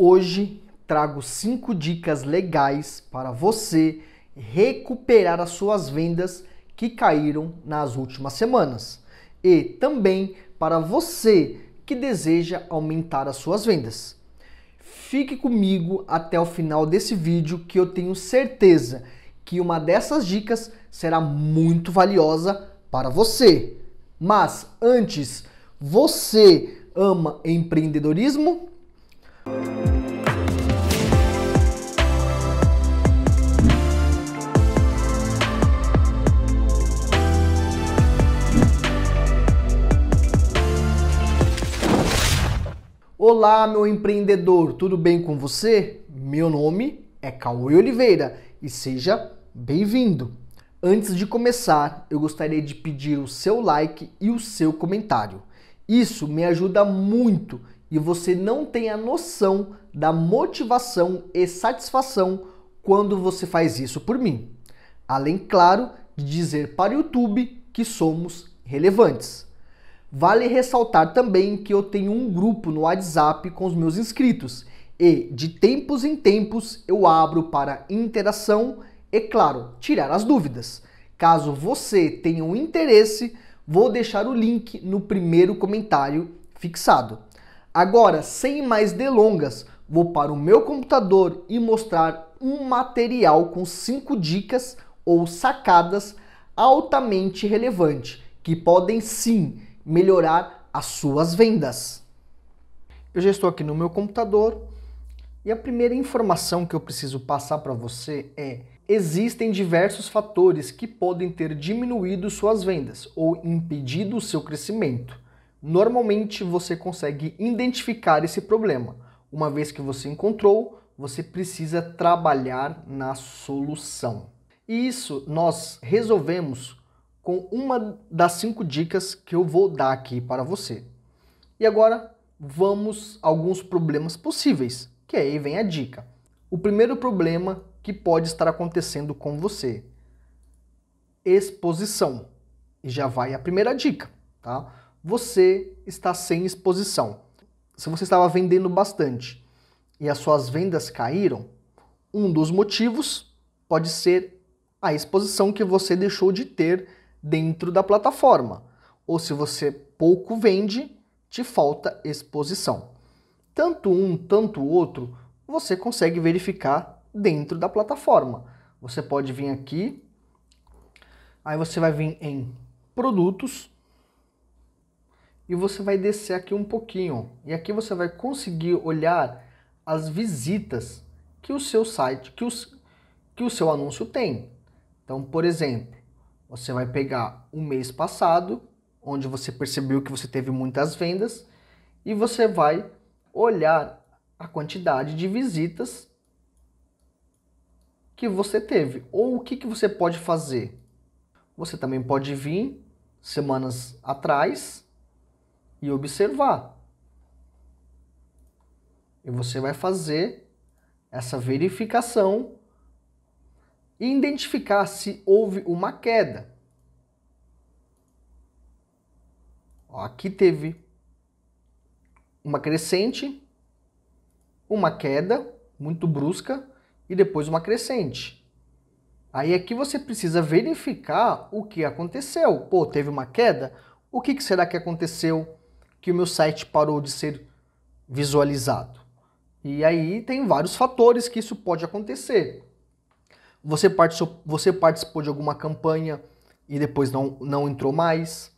Hoje trago 5 dicas legais para você recuperar as suas vendas que caíram nas últimas semanas e também para você que deseja aumentar as suas vendas. Fique comigo até o final desse vídeo que eu tenho certeza que uma dessas dicas será muito valiosa para você. Mas antes, você ama empreendedorismo? Olá, meu empreendedor, tudo bem com você? Meu nome é Cauê Oliveira e seja bem-vindo. Antes de começar, eu gostaria de pedir o seu like e o seu comentário. Isso me ajuda muito e você não tem a noção da motivação e satisfação quando você faz isso por mim. Além, claro, de dizer para o YouTube que somos relevantes. Vale ressaltar também que eu tenho um grupo no WhatsApp com os meus inscritos e, de tempos em tempos, eu abro para interação e, claro, tirar as dúvidas. Caso você tenha um interesse, vou deixar o link no primeiro comentário fixado. Agora, sem mais delongas, vou para o meu computador e mostrar um material com cinco dicas ou sacadas altamente relevantes que podem sim melhorar as suas vendas. Eu já estou aqui no meu computador e a primeira informação que eu preciso passar para você é: existem diversos fatores que podem ter diminuído suas vendas ou impedido o seu crescimento. Normalmente você consegue identificar esse problema. Uma vez que você encontrou, você precisa trabalhar na solução. E isso nós resolvemos com uma das cinco dicas que eu vou dar aqui para você. E agora vamos a alguns problemas possíveis, que aí vem a dica. O primeiro problema que pode estar acontecendo com você: exposição. E já vai a primeira dica, tá? Você está sem exposição. Se você estava vendendo bastante e as suas vendas caíram, um dos motivos pode ser a exposição que você deixou de ter dentro da plataforma. Ou se você pouco vende, te falta exposição. Tanto um, tanto o outro, você consegue verificar dentro da plataforma. Você pode vir aqui, aí você vai vir em produtos e você vai descer aqui um pouquinho. E aqui você vai conseguir olhar as visitas que o seu site, que, os, que o seu anúncio tem. Então, por exemplo, você vai pegar um mês passado, onde você percebeu que você teve muitas vendas, e você vai olhar a quantidade de visitas que você teve, ou o que, que você pode fazer. Você também pode vir semanas atrás e observar. E você vai fazer essa verificação e identificar se houve uma queda. aqui teve uma crescente, uma queda muito brusca e depois uma crescente. Aí aqui você precisa verificar o que aconteceu. Pô, teve uma queda? O que será que aconteceu que o meu site parou de ser visualizado? E aí tem vários fatores que isso pode acontecer. Você participou, você participou de alguma campanha e depois não, não entrou mais.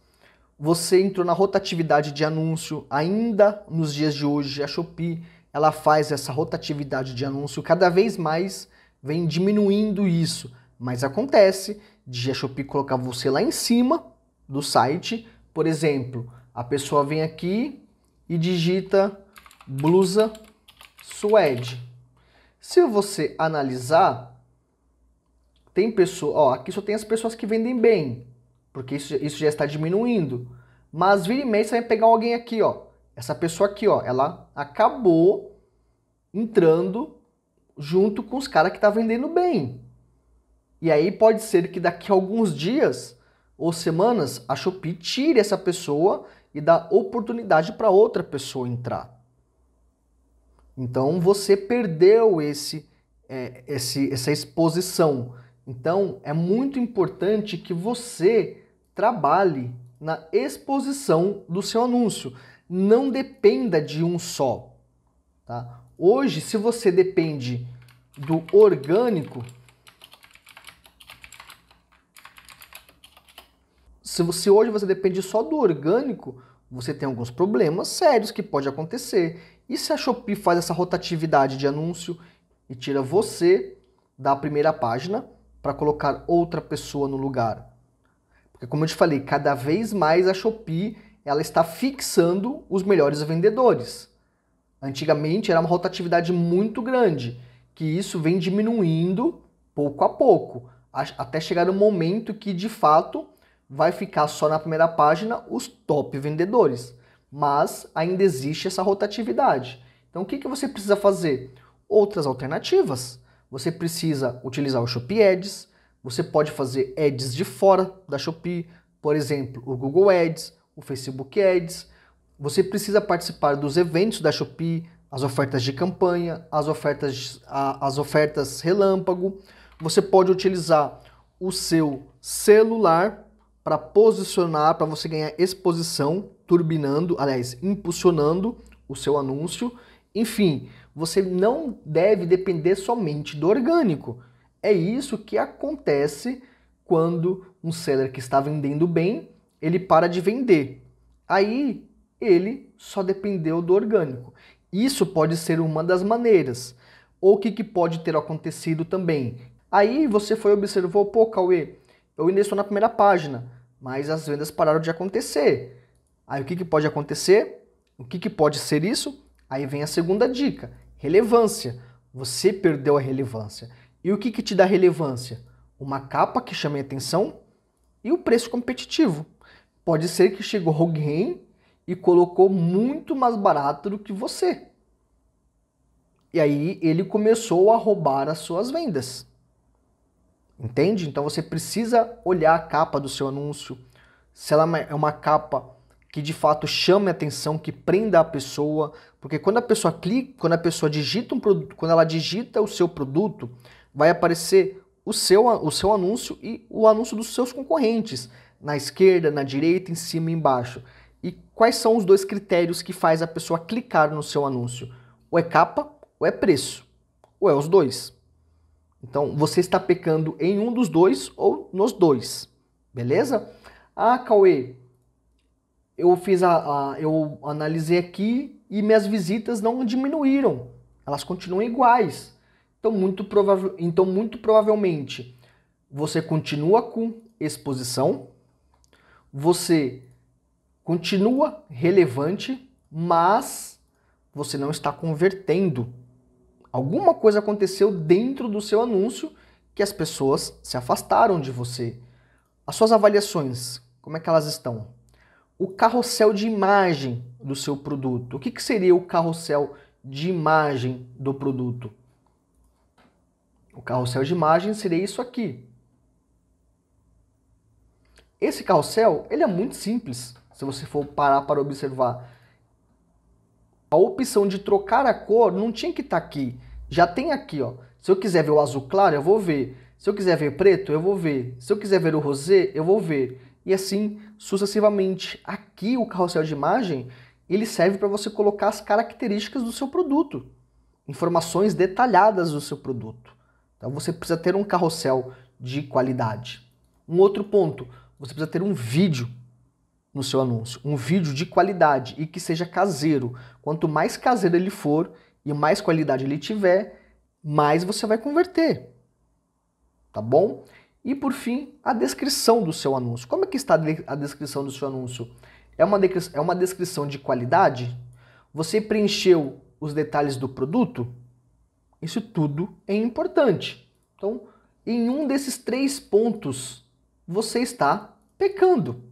Você entrou na rotatividade de anúncio. Ainda nos dias de hoje, a Shopee ela faz essa rotatividade de anúncio. Cada vez mais vem diminuindo isso. Mas acontece de a Shopee colocar você lá em cima do site. Por exemplo, a pessoa vem aqui e digita blusa suede. Se você analisar, tem pessoa, ó, aqui só tem as pessoas que vendem bem, porque isso, isso já está diminuindo. Mas vira e meia você vai pegar alguém aqui, ó. Essa pessoa aqui, ó, ela acabou entrando junto com os caras que tá vendendo bem. E aí pode ser que daqui a alguns dias ou semanas a Shopee tire essa pessoa e dá oportunidade para outra pessoa entrar. Então você perdeu esse, é, esse essa exposição então, é muito importante que você trabalhe na exposição do seu anúncio. Não dependa de um só. Tá? Hoje, se você depende do orgânico, se você hoje você depende só do orgânico, você tem alguns problemas sérios que pode acontecer. E se a Shopee faz essa rotatividade de anúncio e tira você da primeira página para colocar outra pessoa no lugar. Porque como eu te falei, cada vez mais a Shopee ela está fixando os melhores vendedores. Antigamente era uma rotatividade muito grande, que isso vem diminuindo pouco a pouco, até chegar no momento que de fato vai ficar só na primeira página os top vendedores. Mas ainda existe essa rotatividade. Então o que, que você precisa fazer? Outras alternativas você precisa utilizar o Shopee Ads, você pode fazer ads de fora da Shopee, por exemplo, o Google Ads, o Facebook Ads. Você precisa participar dos eventos da Shopee, as ofertas de campanha, as ofertas, as ofertas relâmpago. Você pode utilizar o seu celular para posicionar, para você ganhar exposição, turbinando, aliás, impulsionando o seu anúncio. Enfim, você não deve depender somente do orgânico. É isso que acontece quando um seller que está vendendo bem, ele para de vender. Aí ele só dependeu do orgânico. Isso pode ser uma das maneiras. Ou o que, que pode ter acontecido também? Aí você foi observou, pô, Cauê, eu ainda estou na primeira página, mas as vendas pararam de acontecer. Aí o que, que pode acontecer? O que, que pode ser isso? Aí vem a segunda dica: relevância. Você perdeu a relevância. E o que, que te dá relevância? Uma capa que chame atenção e o preço competitivo. Pode ser que chegou alguém e colocou muito mais barato do que você. E aí ele começou a roubar as suas vendas. Entende? Então você precisa olhar a capa do seu anúncio. Se ela é uma capa que de fato chame a atenção, que prenda a pessoa, porque quando a pessoa clica, quando a pessoa digita um produto, quando ela digita o seu produto, vai aparecer o seu, o seu anúncio e o anúncio dos seus concorrentes, na esquerda, na direita, em cima e embaixo. E quais são os dois critérios que faz a pessoa clicar no seu anúncio? Ou é capa ou é preço? Ou é os dois? Então você está pecando em um dos dois ou nos dois, beleza? Ah, Cauê, eu fiz a, a, eu analisei aqui e minhas visitas não diminuíram, elas continuam iguais. Então muito, provável, então, muito provavelmente você continua com exposição, você continua relevante, mas você não está convertendo. Alguma coisa aconteceu dentro do seu anúncio que as pessoas se afastaram de você. As suas avaliações, como é que elas estão? o carrossel de imagem do seu produto. O que, que seria o carrossel de imagem do produto? O carrossel de imagem seria isso aqui. Esse carrossel ele é muito simples, se você for parar para observar. A opção de trocar a cor não tinha que estar tá aqui. Já tem aqui, ó. Se eu quiser ver o azul claro, eu vou ver. Se eu quiser ver preto, eu vou ver. Se eu quiser ver o rosé, eu vou ver e assim sucessivamente. Aqui o carrossel de imagem, ele serve para você colocar as características do seu produto, informações detalhadas do seu produto. Então você precisa ter um carrossel de qualidade. Um outro ponto, você precisa ter um vídeo no seu anúncio, um vídeo de qualidade e que seja caseiro. Quanto mais caseiro ele for e mais qualidade ele tiver, mais você vai converter. Tá bom? E por fim, a descrição do seu anúncio. Como é que está a descrição do seu anúncio? É uma, é uma descrição de qualidade? Você preencheu os detalhes do produto? Isso tudo é importante. Então, em um desses três pontos, você está pecando.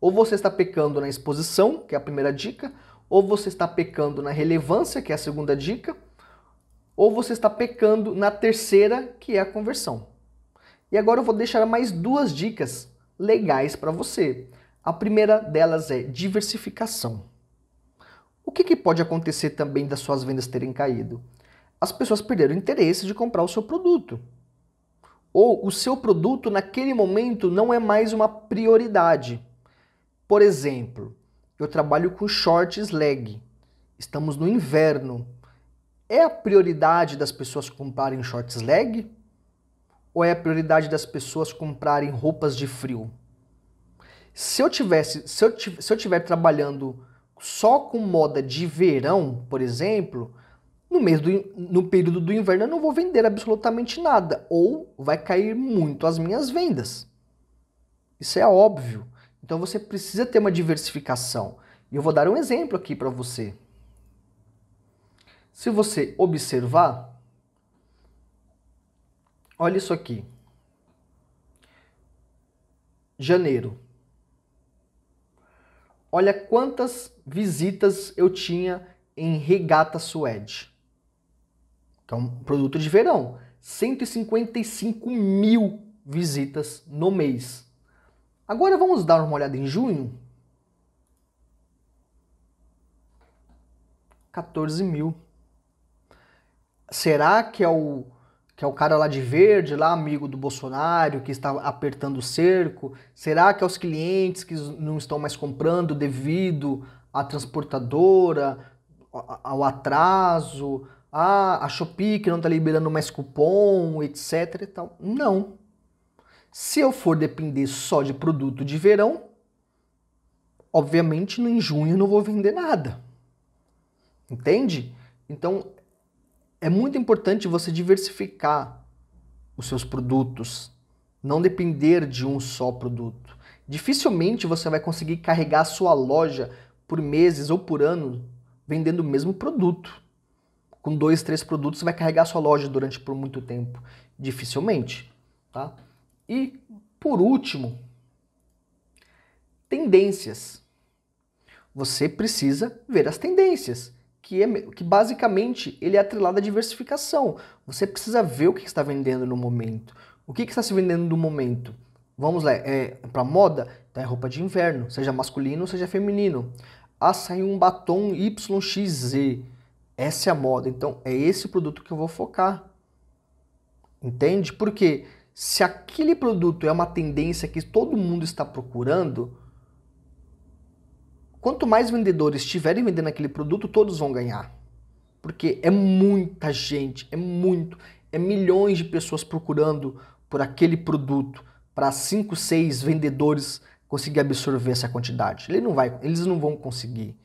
Ou você está pecando na exposição, que é a primeira dica, ou você está pecando na relevância, que é a segunda dica, ou você está pecando na terceira, que é a conversão. E agora eu vou deixar mais duas dicas legais para você. A primeira delas é diversificação. O que, que, pode acontecer também das suas vendas terem caído? As pessoas perderam o interesse de comprar o seu produto. Ou o seu produto naquele momento não é mais uma prioridade. Por exemplo, eu trabalho com shorts leg. Estamos no inverno. É a prioridade das pessoas comprarem shorts leg? ou é a prioridade das pessoas comprarem roupas de frio? Se eu tivesse, se eu, se eu tiver trabalhando só com moda de verão, por exemplo, no mês do, no período do inverno eu não vou vender absolutamente nada ou vai cair muito as minhas vendas. Isso é óbvio. Então você precisa ter uma diversificação. E eu vou dar um exemplo aqui para você. Se você observar, Olha isso aqui. Janeiro. Olha quantas visitas eu tinha em regata suede. Que é um produto de verão. 155 mil visitas no mês. Agora vamos dar uma olhada em junho. 14 mil. Será que é o que é o cara lá de verde, lá amigo do Bolsonaro, que está apertando o cerco? Será que é os clientes que não estão mais comprando devido à transportadora, ao atraso, a, ah, a Shopee que não está liberando mais cupom, etc e tal? Não. Se eu for depender só de produto de verão, obviamente em junho eu não vou vender nada. Entende? Então é muito importante você diversificar os seus produtos, não depender de um só produto. Dificilmente você vai conseguir carregar a sua loja por meses ou por ano vendendo o mesmo produto. Com dois, três produtos, você vai carregar a sua loja durante por muito tempo. Dificilmente, tá? E, por último, tendências. Você precisa ver as tendências que, é, que basicamente ele é atrelado à diversificação. Você precisa ver o que está vendendo no momento. O que, está se vendendo no momento? Vamos lá, é para moda, tá é roupa de inverno, seja masculino, seja feminino. Ah, saiu um batom YXZ. Essa é a moda, então é esse produto que eu vou focar. Entende? Porque se aquele produto é uma tendência que todo mundo está procurando, Quanto mais vendedores estiverem vendendo aquele produto, todos vão ganhar. Porque é muita gente, é muito, é milhões de pessoas procurando por aquele produto para 5, 6 vendedores conseguir absorver essa quantidade. Ele não vai, eles não vão conseguir.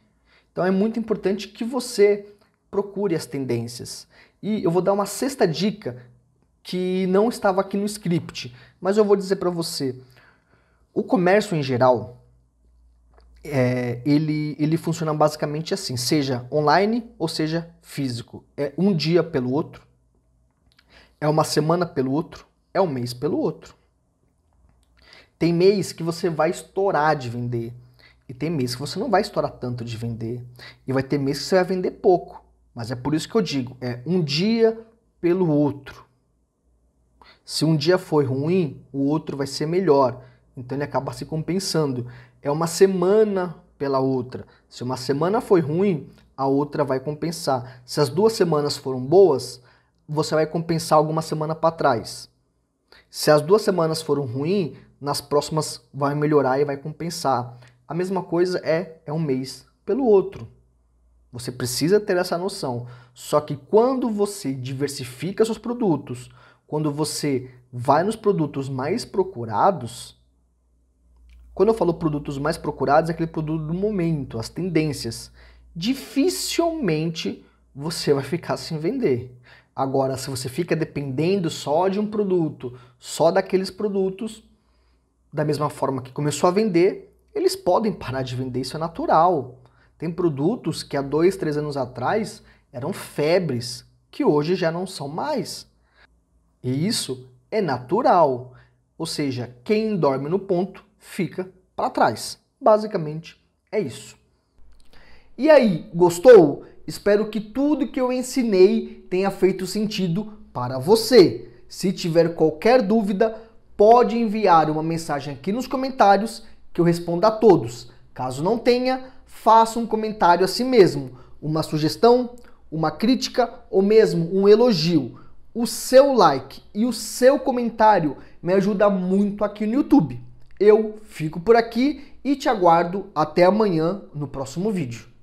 Então é muito importante que você procure as tendências. E eu vou dar uma sexta dica que não estava aqui no script, mas eu vou dizer para você. O comércio em geral, é, ele, ele funciona basicamente assim, seja online ou seja físico. É um dia pelo outro, é uma semana pelo outro, é um mês pelo outro. Tem mês que você vai estourar de vender. E tem mês que você não vai estourar tanto de vender. E vai ter mês que você vai vender pouco. Mas é por isso que eu digo: é um dia pelo outro. Se um dia foi ruim, o outro vai ser melhor. Então ele acaba se compensando é uma semana pela outra. Se uma semana foi ruim, a outra vai compensar. Se as duas semanas foram boas, você vai compensar alguma semana para trás. Se as duas semanas foram ruins, nas próximas vai melhorar e vai compensar. A mesma coisa é, é um mês pelo outro. Você precisa ter essa noção. Só que quando você diversifica seus produtos, quando você vai nos produtos mais procurados, quando eu falo produtos mais procurados, é aquele produto do momento, as tendências. Dificilmente você vai ficar sem vender. Agora, se você fica dependendo só de um produto, só daqueles produtos, da mesma forma que começou a vender, eles podem parar de vender, isso é natural. Tem produtos que há dois, três anos atrás eram febres, que hoje já não são mais. E isso é natural. Ou seja, quem dorme no ponto fica para trás. Basicamente é isso. E aí, gostou? Espero que tudo que eu ensinei tenha feito sentido para você. Se tiver qualquer dúvida, pode enviar uma mensagem aqui nos comentários que eu responda a todos. Caso não tenha, faça um comentário a si mesmo, uma sugestão, uma crítica ou mesmo um elogio. O seu like e o seu comentário me ajuda muito aqui no YouTube. Eu fico por aqui e te aguardo até amanhã no próximo vídeo.